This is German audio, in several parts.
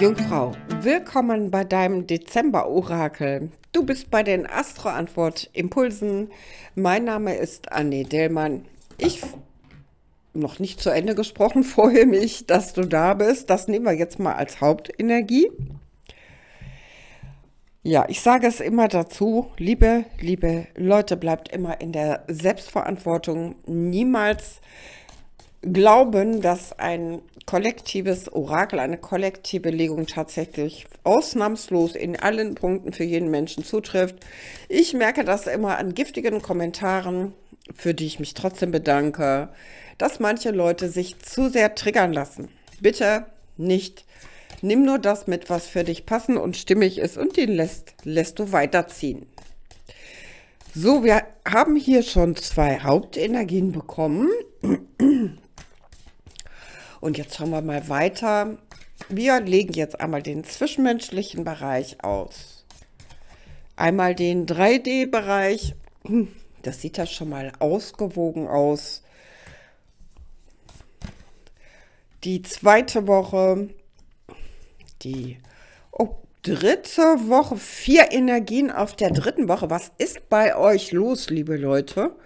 Jungfrau, willkommen bei deinem Dezember-Orakel. Du bist bei den Astro-Antwort-Impulsen. Mein Name ist Anne Dellmann. Ich, noch nicht zu Ende gesprochen, freue mich, dass du da bist. Das nehmen wir jetzt mal als Hauptenergie. Ja, ich sage es immer dazu, liebe, liebe Leute, bleibt immer in der Selbstverantwortung. Niemals äh, glauben, dass ein kollektives Orakel, eine kollektive Legung tatsächlich ausnahmslos in allen Punkten für jeden Menschen zutrifft. Ich merke das immer an giftigen Kommentaren, für die ich mich trotzdem bedanke, dass manche Leute sich zu sehr triggern lassen. Bitte nicht. Nimm nur das mit, was für dich passend und stimmig ist und den lässt, lässt du weiterziehen. So, wir haben hier schon zwei Hauptenergien bekommen. Und jetzt schauen wir mal weiter. Wir legen jetzt einmal den zwischenmenschlichen Bereich aus. Einmal den 3D-Bereich. Hm, das sieht ja schon mal ausgewogen aus. Die zweite Woche, die oh, dritte Woche, vier Energien auf der dritten Woche. Was ist bei euch los, liebe Leute?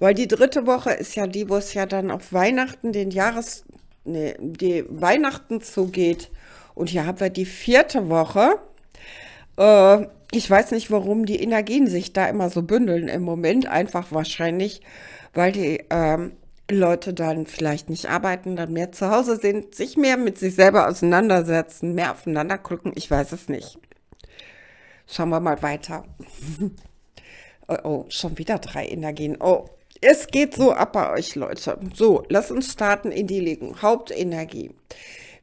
Weil die dritte Woche ist ja die, wo es ja dann auf Weihnachten den Jahres, nee, die Weihnachten zugeht. Und hier haben wir die vierte Woche. Äh, ich weiß nicht, warum die Energien sich da immer so bündeln im Moment. Einfach wahrscheinlich, weil die ähm, Leute dann vielleicht nicht arbeiten, dann mehr zu Hause sind, sich mehr mit sich selber auseinandersetzen, mehr aufeinander gucken. Ich weiß es nicht. Schauen wir mal weiter. oh, oh, schon wieder drei Energien. Oh, es geht so ab bei euch, Leute. So, lass uns starten in die Legung. Hauptenergie.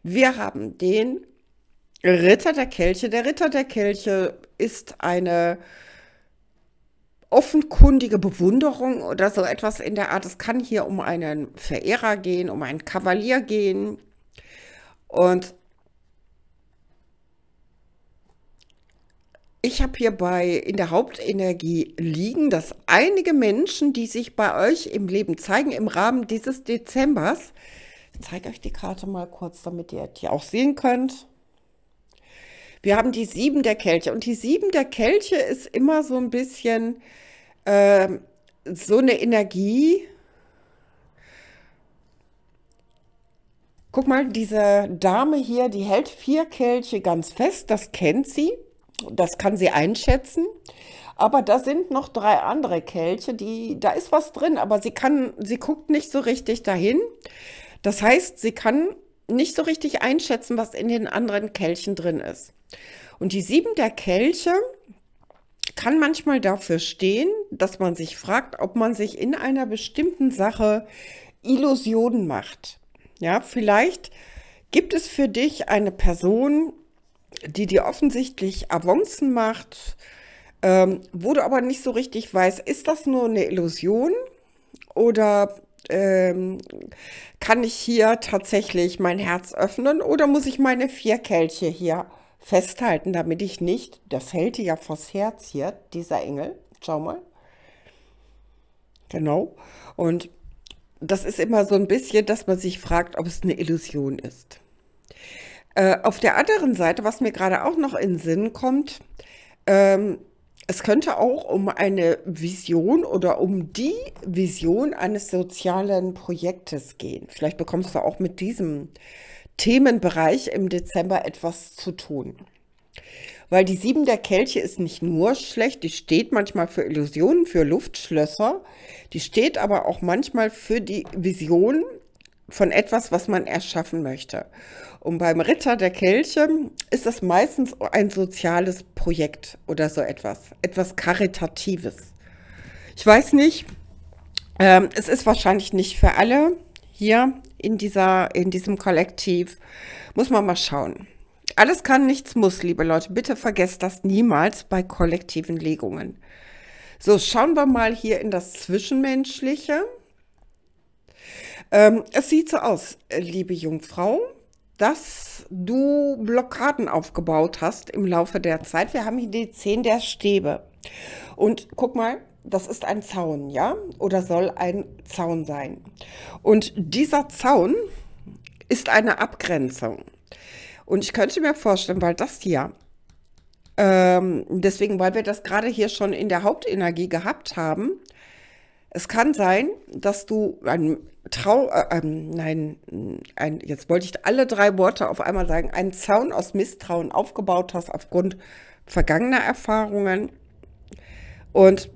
Wir haben den Ritter der Kelche. Der Ritter der Kelche ist eine offenkundige Bewunderung oder so etwas in der Art. Es kann hier um einen Verehrer gehen, um einen Kavalier gehen. Und Ich habe hier bei in der Hauptenergie liegen, dass einige Menschen, die sich bei euch im Leben zeigen, im Rahmen dieses Dezembers, ich zeige euch die Karte mal kurz, damit ihr die auch sehen könnt. Wir haben die Sieben der Kelche und die Sieben der Kelche ist immer so ein bisschen äh, so eine Energie. Guck mal, diese Dame hier, die hält vier Kelche ganz fest, das kennt sie das kann sie einschätzen. Aber da sind noch drei andere Kelche, die, da ist was drin, aber sie kann, sie guckt nicht so richtig dahin. Das heißt, sie kann nicht so richtig einschätzen, was in den anderen Kelchen drin ist. Und die sieben der Kelche kann manchmal dafür stehen, dass man sich fragt, ob man sich in einer bestimmten Sache Illusionen macht. Ja, vielleicht gibt es für dich eine Person, die dir offensichtlich Avancen macht, ähm, wo du aber nicht so richtig weißt, ist das nur eine Illusion oder ähm, kann ich hier tatsächlich mein Herz öffnen oder muss ich meine vier Kelche hier festhalten, damit ich nicht, der fällt dir ja vors Herz hier, dieser Engel, schau mal. Genau. Und das ist immer so ein bisschen, dass man sich fragt, ob es eine Illusion ist. Äh, auf der anderen Seite, was mir gerade auch noch in Sinn kommt, ähm, es könnte auch um eine Vision oder um die Vision eines sozialen Projektes gehen. Vielleicht bekommst du auch mit diesem Themenbereich im Dezember etwas zu tun. Weil die Sieben der Kelche ist nicht nur schlecht, die steht manchmal für Illusionen, für Luftschlösser, die steht aber auch manchmal für die Vision von etwas, was man erschaffen möchte. Und beim Ritter der Kelche ist das meistens ein soziales Projekt oder so etwas, etwas Karitatives. Ich weiß nicht, ähm, es ist wahrscheinlich nicht für alle hier in, dieser, in diesem Kollektiv. Muss man mal schauen. Alles kann, nichts muss, liebe Leute. Bitte vergesst das niemals bei kollektiven Legungen. So, schauen wir mal hier in das Zwischenmenschliche. Ähm, es sieht so aus, liebe Jungfrau, dass du Blockaden aufgebaut hast im Laufe der Zeit. Wir haben hier die Zehn der Stäbe. Und guck mal, das ist ein Zaun, ja? Oder soll ein Zaun sein. Und dieser Zaun ist eine Abgrenzung. Und ich könnte mir vorstellen, weil das hier ähm, deswegen, weil wir das gerade hier schon in der Hauptenergie gehabt haben, es kann sein, dass du ein Trau, äh, ähm, nein, ein, jetzt wollte ich alle drei Worte auf einmal sagen, einen Zaun aus Misstrauen aufgebaut hast aufgrund vergangener Erfahrungen. Und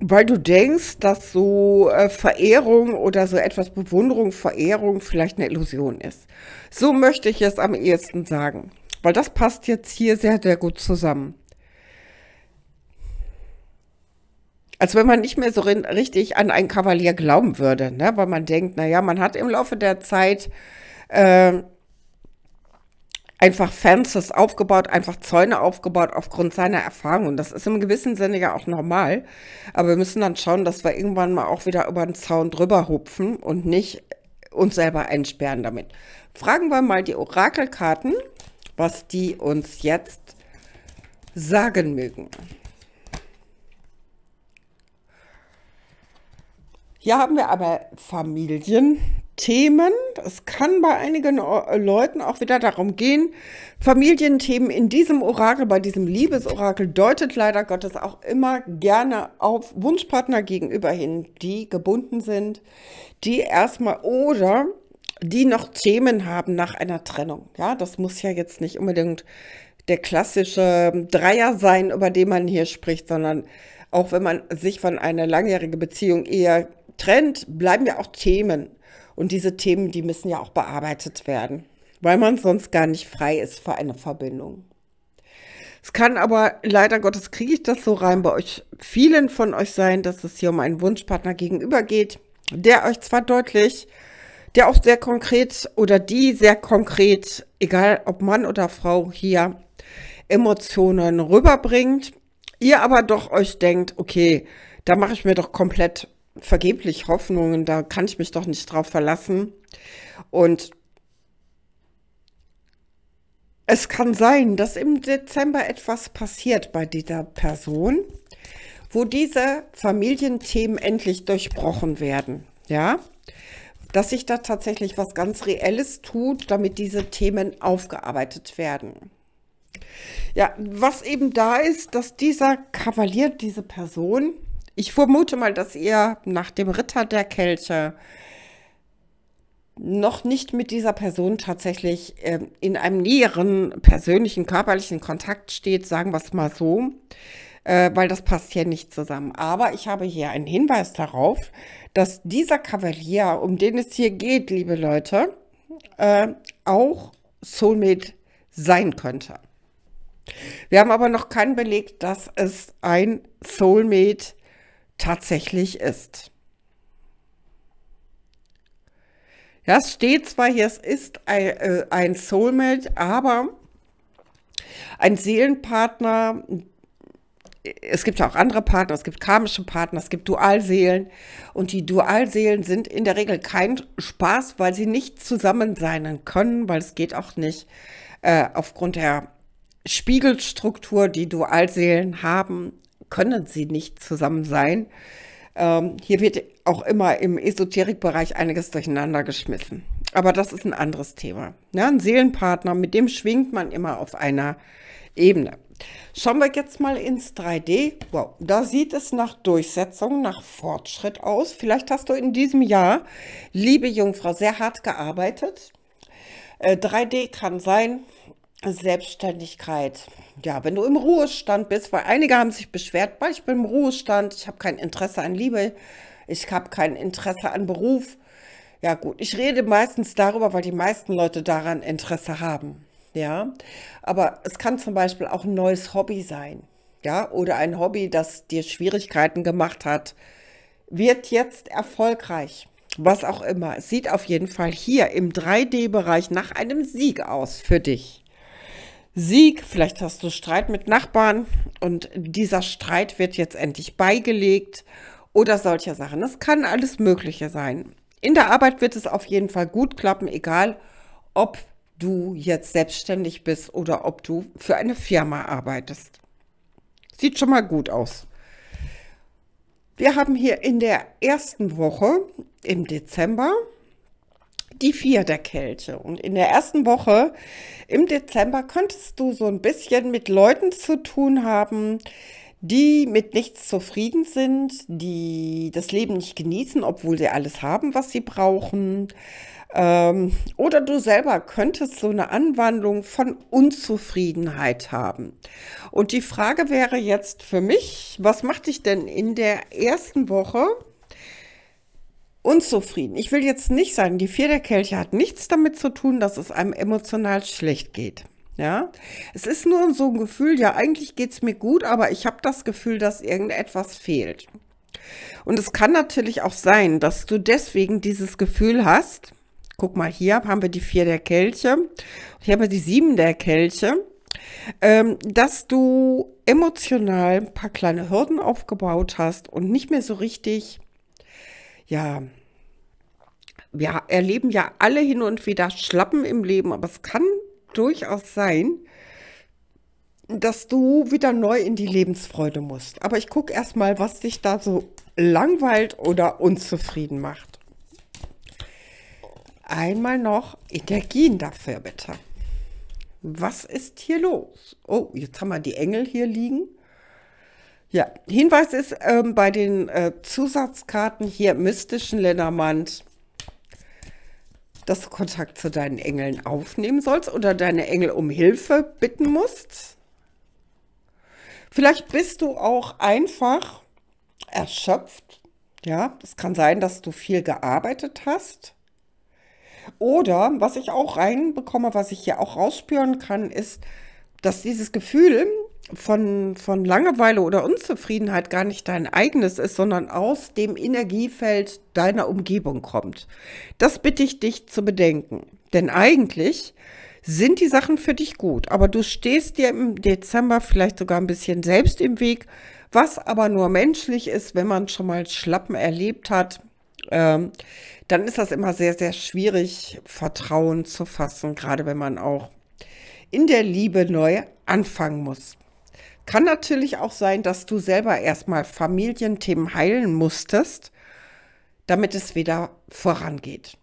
weil du denkst, dass so äh, Verehrung oder so etwas Bewunderung, Verehrung vielleicht eine Illusion ist. So möchte ich es am ehesten sagen, weil das passt jetzt hier sehr, sehr gut zusammen. als wenn man nicht mehr so richtig an einen Kavalier glauben würde, ne? weil man denkt, naja, man hat im Laufe der Zeit äh, einfach Fences aufgebaut, einfach Zäune aufgebaut aufgrund seiner Erfahrungen. Das ist im gewissen Sinne ja auch normal, aber wir müssen dann schauen, dass wir irgendwann mal auch wieder über den Zaun drüber hupfen und nicht uns selber einsperren damit. Fragen wir mal die Orakelkarten, was die uns jetzt sagen mögen. Hier haben wir aber Familienthemen. Es kann bei einigen äh, Leuten auch wieder darum gehen. Familienthemen in diesem Orakel, bei diesem Liebesorakel, deutet leider Gottes auch immer gerne auf Wunschpartner gegenüber hin, die gebunden sind, die erstmal oder die noch Themen haben nach einer Trennung. Ja, das muss ja jetzt nicht unbedingt der klassische Dreier sein, über den man hier spricht, sondern auch wenn man sich von einer langjährigen Beziehung eher Trend bleiben ja auch Themen. Und diese Themen, die müssen ja auch bearbeitet werden, weil man sonst gar nicht frei ist für eine Verbindung. Es kann aber leider Gottes kriege ich das so rein bei euch vielen von euch sein, dass es hier um einen Wunschpartner gegenüber geht, der euch zwar deutlich, der auch sehr konkret oder die sehr konkret, egal ob Mann oder Frau hier Emotionen rüberbringt, ihr aber doch euch denkt, okay, da mache ich mir doch komplett vergeblich Hoffnungen, da kann ich mich doch nicht drauf verlassen. Und es kann sein, dass im Dezember etwas passiert bei dieser Person, wo diese Familienthemen endlich durchbrochen werden. Ja, dass sich da tatsächlich was ganz Reelles tut, damit diese Themen aufgearbeitet werden. Ja, was eben da ist, dass dieser Kavalier, diese Person, ich vermute mal, dass ihr nach dem Ritter der Kelche noch nicht mit dieser Person tatsächlich äh, in einem näheren persönlichen, körperlichen Kontakt steht, sagen wir es mal so, äh, weil das passt hier nicht zusammen. Aber ich habe hier einen Hinweis darauf, dass dieser Kavalier, um den es hier geht, liebe Leute, äh, auch Soulmate sein könnte. Wir haben aber noch keinen Beleg, dass es ein Soulmate tatsächlich ist. Das steht zwar hier, es ist ein, äh, Soulmate, aber ein Seelenpartner, es gibt ja auch andere Partner, es gibt karmische Partner, es gibt Dualseelen. Und die Dualseelen sind in der Regel kein Spaß, weil sie nicht zusammen sein können, weil es geht auch nicht äh, aufgrund der Spiegelstruktur, die Dualseelen haben, können sie nicht zusammen sein. Ähm, hier wird auch immer im Esoterikbereich einiges durcheinander geschmissen. Aber das ist ein anderes Thema. Ja, ein Seelenpartner, mit dem schwingt man immer auf einer Ebene. Schauen wir jetzt mal ins 3D. Wow, da sieht es nach Durchsetzung, nach Fortschritt aus. Vielleicht hast du in diesem Jahr, liebe Jungfrau, sehr hart gearbeitet. 3D äh, kann sein, Selbstständigkeit. Ja, wenn du im Ruhestand bist, weil einige haben sich beschwert, weil ich bin im Ruhestand, ich habe kein Interesse an Liebe, ich habe kein Interesse an Beruf. Ja gut, ich rede meistens darüber, weil die meisten Leute daran Interesse haben. Ja, aber es kann zum Beispiel auch ein neues Hobby sein. Ja, oder ein Hobby, das dir Schwierigkeiten gemacht hat, wird jetzt erfolgreich was auch immer. Es sieht auf jeden Fall hier im 3D-Bereich nach einem Sieg aus für dich. Sieg, vielleicht hast du Streit mit Nachbarn und dieser Streit wird jetzt endlich beigelegt oder solche Sachen. Das kann alles Mögliche sein. In der Arbeit wird es auf jeden Fall gut klappen, egal ob du jetzt selbstständig bist oder ob du für eine Firma arbeitest. Sieht schon mal gut aus. Wir haben hier in der ersten Woche im Dezember die vier der Kälte. Und in der ersten Woche im Dezember könntest du so ein bisschen mit Leuten zu tun haben, die mit nichts zufrieden sind, die das Leben nicht genießen, obwohl sie alles haben, was sie brauchen. Ähm, oder du selber könntest so eine Anwandlung von Unzufriedenheit haben. Und die Frage wäre jetzt für mich, was macht dich denn in der ersten Woche unzufrieden. Ich will jetzt nicht sagen, die vier der Kelche hat nichts damit zu tun, dass es einem emotional schlecht geht. Ja, es ist nur so ein Gefühl, ja, eigentlich geht es mir gut, aber ich habe das Gefühl, dass irgendetwas fehlt. Und es kann natürlich auch sein, dass du deswegen dieses Gefühl hast. Guck mal, hier haben wir die vier der Kelche. Hier haben wir die sieben der Kelche. Ähm, dass du emotional ein paar kleine Hürden aufgebaut hast und nicht mehr so richtig ja, wir erleben ja alle hin und wieder Schlappen im Leben, aber es kann durchaus sein, dass du wieder neu in die Lebensfreude musst. Aber ich gucke erstmal, was dich da so langweilt oder unzufrieden macht. Einmal noch Energien dafür bitte. Was ist hier los? Oh, jetzt haben wir die Engel hier liegen. Ja, Hinweis ist ähm, bei den äh, Zusatzkarten hier mystischen Lennermand, dass du Kontakt zu deinen Engeln aufnehmen sollst oder deine Engel um Hilfe bitten musst. Vielleicht bist du auch einfach erschöpft. Ja, es kann sein, dass du viel gearbeitet hast. Oder was ich auch reinbekomme, was ich hier auch rausspüren kann, ist, dass dieses Gefühl, von, von Langeweile oder Unzufriedenheit gar nicht dein eigenes ist, sondern aus dem Energiefeld deiner Umgebung kommt. Das bitte ich dich zu bedenken. Denn eigentlich sind die Sachen für dich gut, aber du stehst dir im Dezember vielleicht sogar ein bisschen selbst im Weg, was aber nur menschlich ist, wenn man schon mal Schlappen erlebt hat. Ähm, dann ist das immer sehr, sehr schwierig, Vertrauen zu fassen, gerade wenn man auch in der Liebe neu anfangen muss. Kann natürlich auch sein, dass du selber erstmal Familienthemen heilen musstest, damit es wieder vorangeht.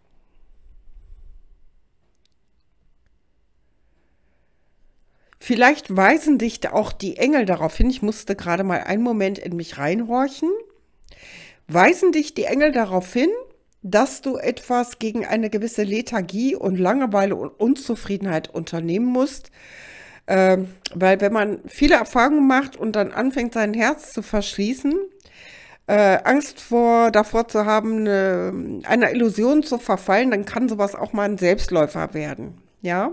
Vielleicht weisen dich auch die Engel darauf hin, ich musste gerade mal einen Moment in mich reinhorchen, weisen dich die Engel darauf hin, dass du etwas gegen eine gewisse Lethargie und Langeweile und Unzufriedenheit unternehmen musst, ähm, weil wenn man viele Erfahrungen macht und dann anfängt, sein Herz zu verschließen, äh, Angst vor, davor zu haben, eine, einer Illusion zu verfallen, dann kann sowas auch mal ein Selbstläufer werden. Ja.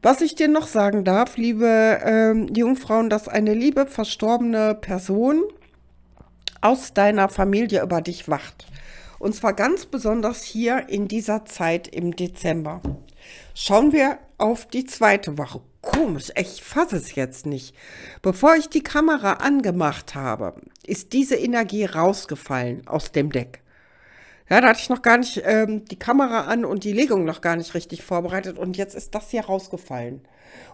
Was ich dir noch sagen darf, liebe ähm, Jungfrauen, dass eine liebe verstorbene Person aus deiner Familie über dich wacht. Und zwar ganz besonders hier in dieser Zeit im Dezember. Schauen wir auf die zweite Woche. Komisch, ich fasse es jetzt nicht. Bevor ich die Kamera angemacht habe, ist diese Energie rausgefallen aus dem Deck. Ja, da hatte ich noch gar nicht ähm, die Kamera an und die Legung noch gar nicht richtig vorbereitet und jetzt ist das hier rausgefallen.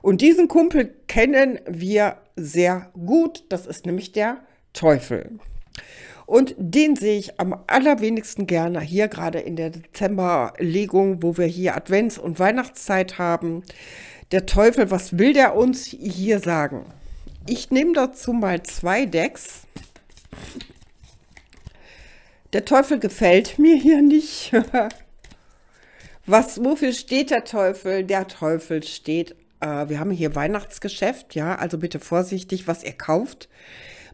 Und diesen Kumpel kennen wir sehr gut, das ist nämlich der Teufel. Und den sehe ich am allerwenigsten gerne hier gerade in der Dezemberlegung, wo wir hier Advents- und Weihnachtszeit haben. Der Teufel, was will der uns hier sagen? Ich nehme dazu mal zwei Decks. Der Teufel gefällt mir hier nicht. was, wofür steht der Teufel? Der Teufel steht, äh, wir haben hier Weihnachtsgeschäft, ja, also bitte vorsichtig, was ihr kauft.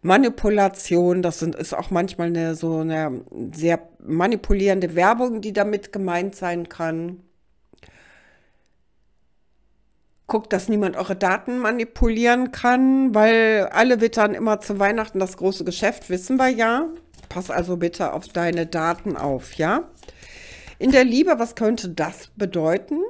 Manipulation, das sind, ist auch manchmal eine, so eine sehr manipulierende Werbung, die damit gemeint sein kann. Guckt, dass niemand eure Daten manipulieren kann, weil alle wittern immer zu Weihnachten das große Geschäft, wissen wir ja. Pass also bitte auf deine Daten auf, ja? In der Liebe, was könnte das bedeuten?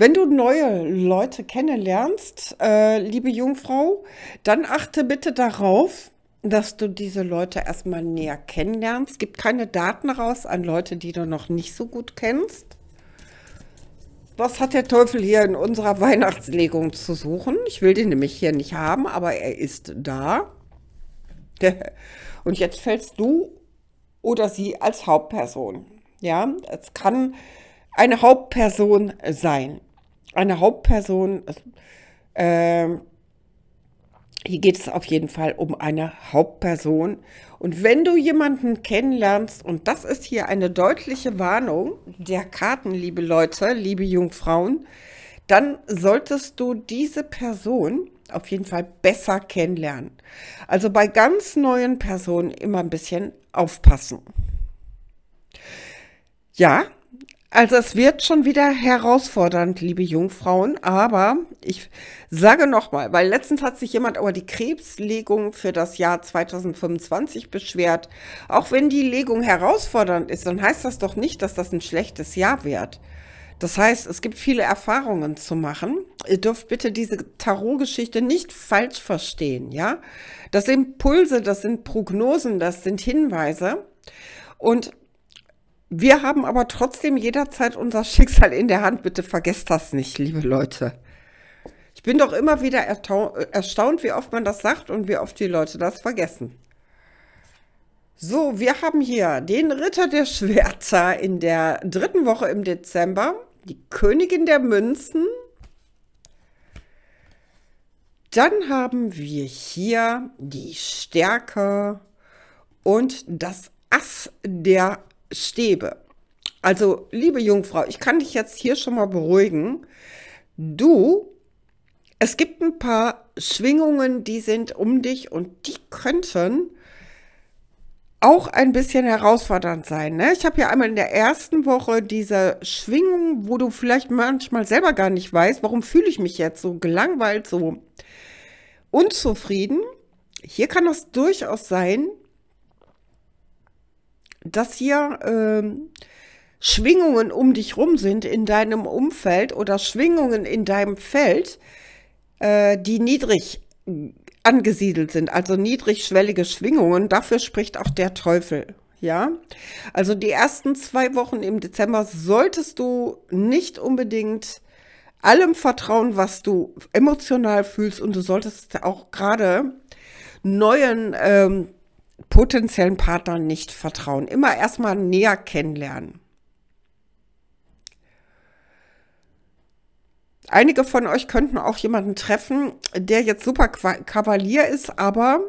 Wenn du neue Leute kennenlernst, äh, liebe Jungfrau, dann achte bitte darauf, dass du diese Leute erstmal näher kennenlernst. Gib keine Daten raus an Leute, die du noch nicht so gut kennst. Was hat der Teufel hier in unserer Weihnachtslegung zu suchen? Ich will den nämlich hier nicht haben, aber er ist da. Und jetzt fällst du oder sie als Hauptperson. Ja, es kann eine Hauptperson sein eine Hauptperson. Äh, hier geht es auf jeden Fall um eine Hauptperson. Und wenn du jemanden kennenlernst, und das ist hier eine deutliche Warnung der Karten, liebe Leute, liebe Jungfrauen, dann solltest du diese Person auf jeden Fall besser kennenlernen. Also bei ganz neuen Personen immer ein bisschen aufpassen. Ja, also es wird schon wieder herausfordernd, liebe Jungfrauen, aber ich sage nochmal, weil letztens hat sich jemand über die Krebslegung für das Jahr 2025 beschwert. Auch wenn die Legung herausfordernd ist, dann heißt das doch nicht, dass das ein schlechtes Jahr wird. Das heißt, es gibt viele Erfahrungen zu machen. Ihr dürft bitte diese Tarotgeschichte nicht falsch verstehen, ja? Das sind Impulse, das sind Prognosen, das sind Hinweise. Und wir haben aber trotzdem jederzeit unser Schicksal in der Hand. Bitte vergesst das nicht, liebe Leute. Ich bin doch immer wieder erstaunt, wie oft man das sagt und wie oft die Leute das vergessen. So, wir haben hier den Ritter der Schwerter in der dritten Woche im Dezember, die Königin der Münzen. Dann haben wir hier die Stärke und das Ass der Stäbe. Also, liebe Jungfrau, ich kann dich jetzt hier schon mal beruhigen. Du, es gibt ein paar Schwingungen, die sind um dich und die könnten auch ein bisschen herausfordernd sein. Ne? Ich habe ja einmal in der ersten Woche diese Schwingung, wo du vielleicht manchmal selber gar nicht weißt, warum fühle ich mich jetzt so gelangweilt, so unzufrieden. Hier kann das durchaus sein, dass hier ähm, Schwingungen um dich rum sind in deinem Umfeld oder Schwingungen in deinem Feld, äh, die niedrig äh, angesiedelt sind, also niedrigschwellige Schwingungen, dafür spricht auch der Teufel. Ja, also die ersten zwei Wochen im Dezember solltest du nicht unbedingt allem vertrauen, was du emotional fühlst und du solltest auch gerade neuen ähm, potenziellen Partner nicht vertrauen. Immer erstmal näher kennenlernen. Einige von euch könnten auch jemanden treffen, der jetzt super Kavalier ist, aber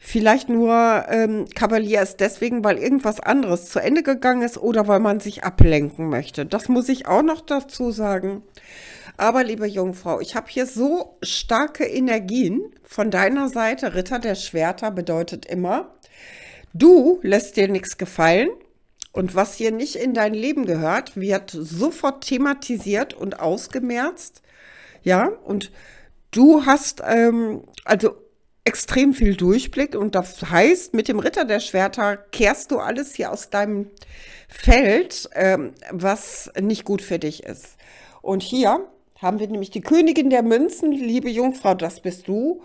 Vielleicht nur ähm, Kavalier ist deswegen, weil irgendwas anderes zu Ende gegangen ist oder weil man sich ablenken möchte. Das muss ich auch noch dazu sagen. Aber liebe Jungfrau, ich habe hier so starke Energien von deiner Seite. Ritter der Schwerter bedeutet immer, du lässt dir nichts gefallen und was hier nicht in dein Leben gehört, wird sofort thematisiert und ausgemerzt. Ja, und du hast, ähm, also extrem viel Durchblick und das heißt, mit dem Ritter der Schwerter kehrst du alles hier aus deinem Feld, ähm, was nicht gut für dich ist. Und hier haben wir nämlich die Königin der Münzen, liebe Jungfrau, das bist du,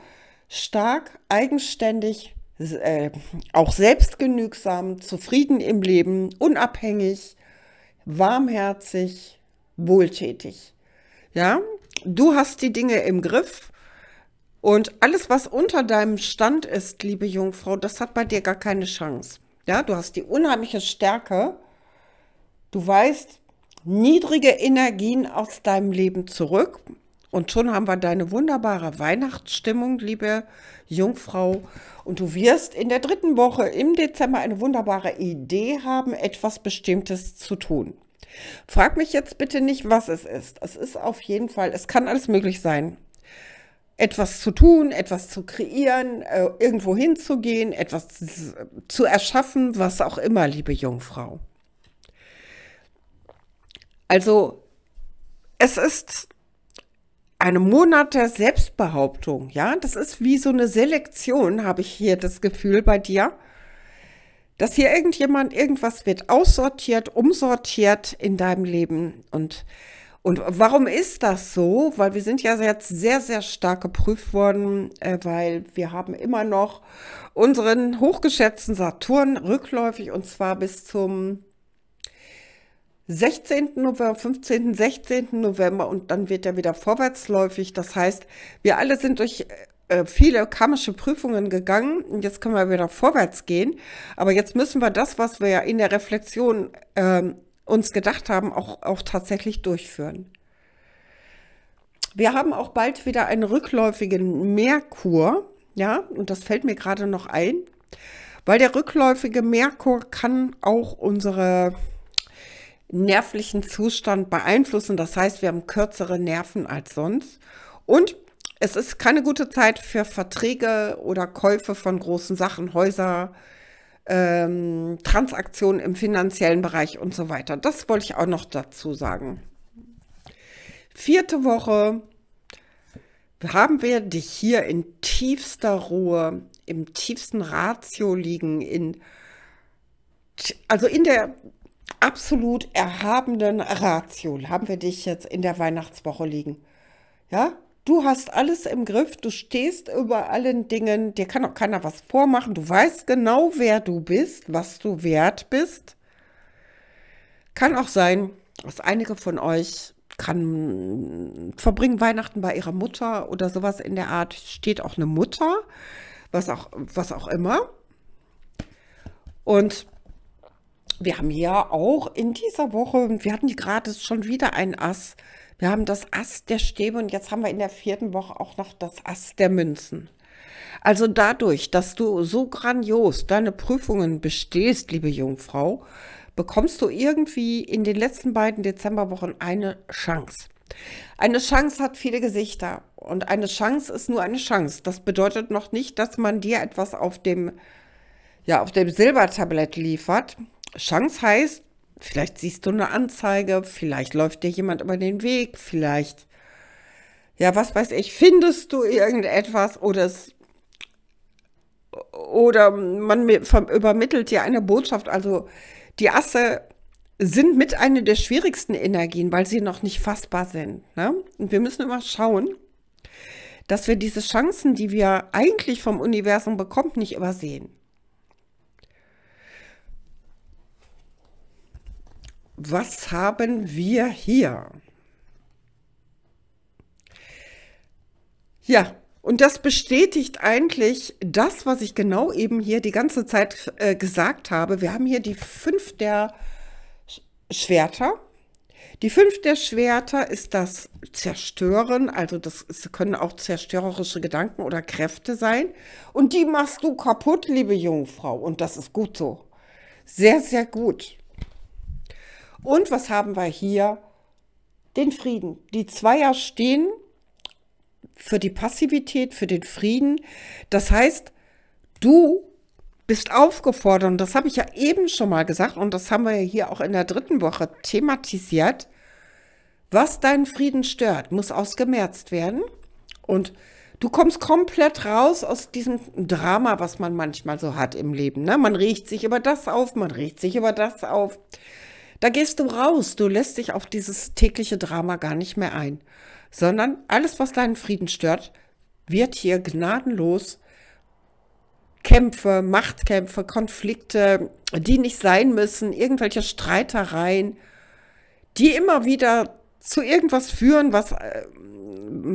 stark, eigenständig, äh, auch selbstgenügsam, zufrieden im Leben, unabhängig, warmherzig, wohltätig. Ja, du hast die Dinge im Griff und alles, was unter deinem Stand ist, liebe Jungfrau, das hat bei dir gar keine Chance. Ja, du hast die unheimliche Stärke. Du weißt niedrige Energien aus deinem Leben zurück. Und schon haben wir deine wunderbare Weihnachtsstimmung, liebe Jungfrau. Und du wirst in der dritten Woche im Dezember eine wunderbare Idee haben, etwas Bestimmtes zu tun. Frag mich jetzt bitte nicht, was es ist. Es ist auf jeden Fall, es kann alles möglich sein etwas zu tun, etwas zu kreieren, äh, irgendwo hinzugehen, etwas zu erschaffen, was auch immer, liebe Jungfrau. Also es ist ein Monat der Selbstbehauptung, ja, das ist wie so eine Selektion, habe ich hier das Gefühl bei dir, dass hier irgendjemand, irgendwas wird aussortiert, umsortiert in deinem Leben und und warum ist das so? Weil wir sind ja jetzt sehr, sehr stark geprüft worden, äh, weil wir haben immer noch unseren hochgeschätzten Saturn rückläufig und zwar bis zum 16. November, 15., 16. November und dann wird er wieder vorwärtsläufig. Das heißt, wir alle sind durch äh, viele karmische Prüfungen gegangen. und Jetzt können wir wieder vorwärts gehen. Aber jetzt müssen wir das, was wir ja in der Reflexion ähm, uns gedacht haben, auch, auch tatsächlich durchführen. Wir haben auch bald wieder einen rückläufigen Merkur, ja, und das fällt mir gerade noch ein, weil der rückläufige Merkur kann auch unsere nervlichen Zustand beeinflussen. Das heißt, wir haben kürzere Nerven als sonst. Und es ist keine gute Zeit für Verträge oder Käufe von großen Sachen, Häuser, ähm, Transaktionen im finanziellen Bereich und so weiter. Das wollte ich auch noch dazu sagen. Vierte Woche haben wir dich hier in tiefster Ruhe, im tiefsten Ratio liegen, in, also in der absolut erhabenen Ratio haben wir dich jetzt in der Weihnachtswoche liegen. Ja, Du hast alles im Griff, du stehst über allen Dingen, dir kann auch keiner was vormachen, du weißt genau, wer du bist, was du wert bist. Kann auch sein, dass einige von euch kann, verbringen Weihnachten bei ihrer Mutter oder sowas in der Art, steht auch eine Mutter, was auch, was auch immer. Und wir haben ja auch in dieser Woche, wir hatten gerade schon wieder ein Ass, wir haben das Ast der Stäbe und jetzt haben wir in der vierten Woche auch noch das Ast der Münzen. Also dadurch, dass du so grandios deine Prüfungen bestehst, liebe Jungfrau, bekommst du irgendwie in den letzten beiden Dezemberwochen eine Chance. Eine Chance hat viele Gesichter und eine Chance ist nur eine Chance. Das bedeutet noch nicht, dass man dir etwas auf dem, ja, auf dem Silbertablett liefert. Chance heißt, Vielleicht siehst du eine Anzeige, vielleicht läuft dir jemand über den Weg, vielleicht, ja, was weiß ich, findest du irgendetwas oder es, oder man übermittelt dir eine Botschaft. Also die Asse sind mit einer der schwierigsten Energien, weil sie noch nicht fassbar sind. Ne? Und wir müssen immer schauen, dass wir diese Chancen, die wir eigentlich vom Universum bekommen, nicht übersehen. was haben wir hier? Ja, und das bestätigt eigentlich das, was ich genau eben hier die ganze Zeit äh, gesagt habe. Wir haben hier die fünf der Schwerter. Die fünf der Schwerter ist das Zerstören, also das können auch zerstörerische Gedanken oder Kräfte sein. Und die machst du kaputt, liebe Jungfrau. Und das ist gut so. Sehr, sehr gut. Und was haben wir hier? Den Frieden. Die Zweier stehen für die Passivität, für den Frieden. Das heißt, du bist aufgefordert, und das habe ich ja eben schon mal gesagt, und das haben wir ja hier auch in der dritten Woche thematisiert, was deinen Frieden stört, muss ausgemerzt werden. Und du kommst komplett raus aus diesem Drama, was man manchmal so hat im Leben. Ne? Man riecht sich über das auf, man riecht sich über das auf. Da gehst du raus, du lässt dich auf dieses tägliche Drama gar nicht mehr ein, sondern alles, was deinen Frieden stört, wird hier gnadenlos Kämpfe, Machtkämpfe, Konflikte, die nicht sein müssen, irgendwelche Streitereien, die immer wieder zu irgendwas führen, was, äh,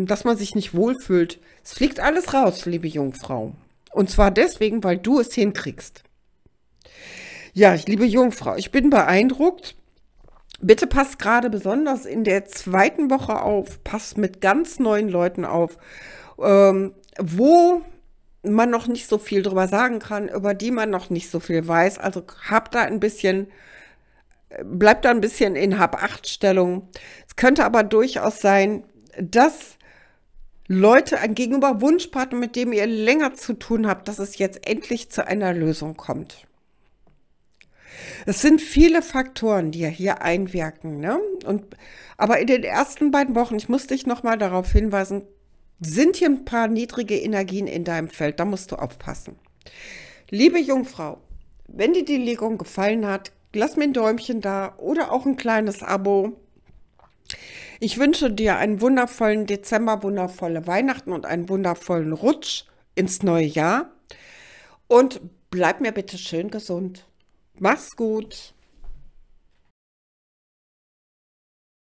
dass man sich nicht wohlfühlt. Es fliegt alles raus, liebe Jungfrau. Und zwar deswegen, weil du es hinkriegst. Ja, ich liebe Jungfrau, ich bin beeindruckt, Bitte passt gerade besonders in der zweiten Woche auf, passt mit ganz neuen Leuten auf, ähm, wo man noch nicht so viel drüber sagen kann, über die man noch nicht so viel weiß. Also habt da ein bisschen, bleibt da ein bisschen in Hab-Acht-Stellung. Es könnte aber durchaus sein, dass Leute gegenüber Wunschpartner, mit dem ihr länger zu tun habt, dass es jetzt endlich zu einer Lösung kommt. Es sind viele Faktoren, die ja hier einwirken. Ne? Und, aber in den ersten beiden Wochen, ich muss dich nochmal darauf hinweisen, sind hier ein paar niedrige Energien in deinem Feld. Da musst du aufpassen. Liebe Jungfrau, wenn dir die Legung gefallen hat, lass mir ein Däumchen da oder auch ein kleines Abo. Ich wünsche dir einen wundervollen Dezember, wundervolle Weihnachten und einen wundervollen Rutsch ins neue Jahr. Und bleib mir bitte schön gesund. Mach's gut.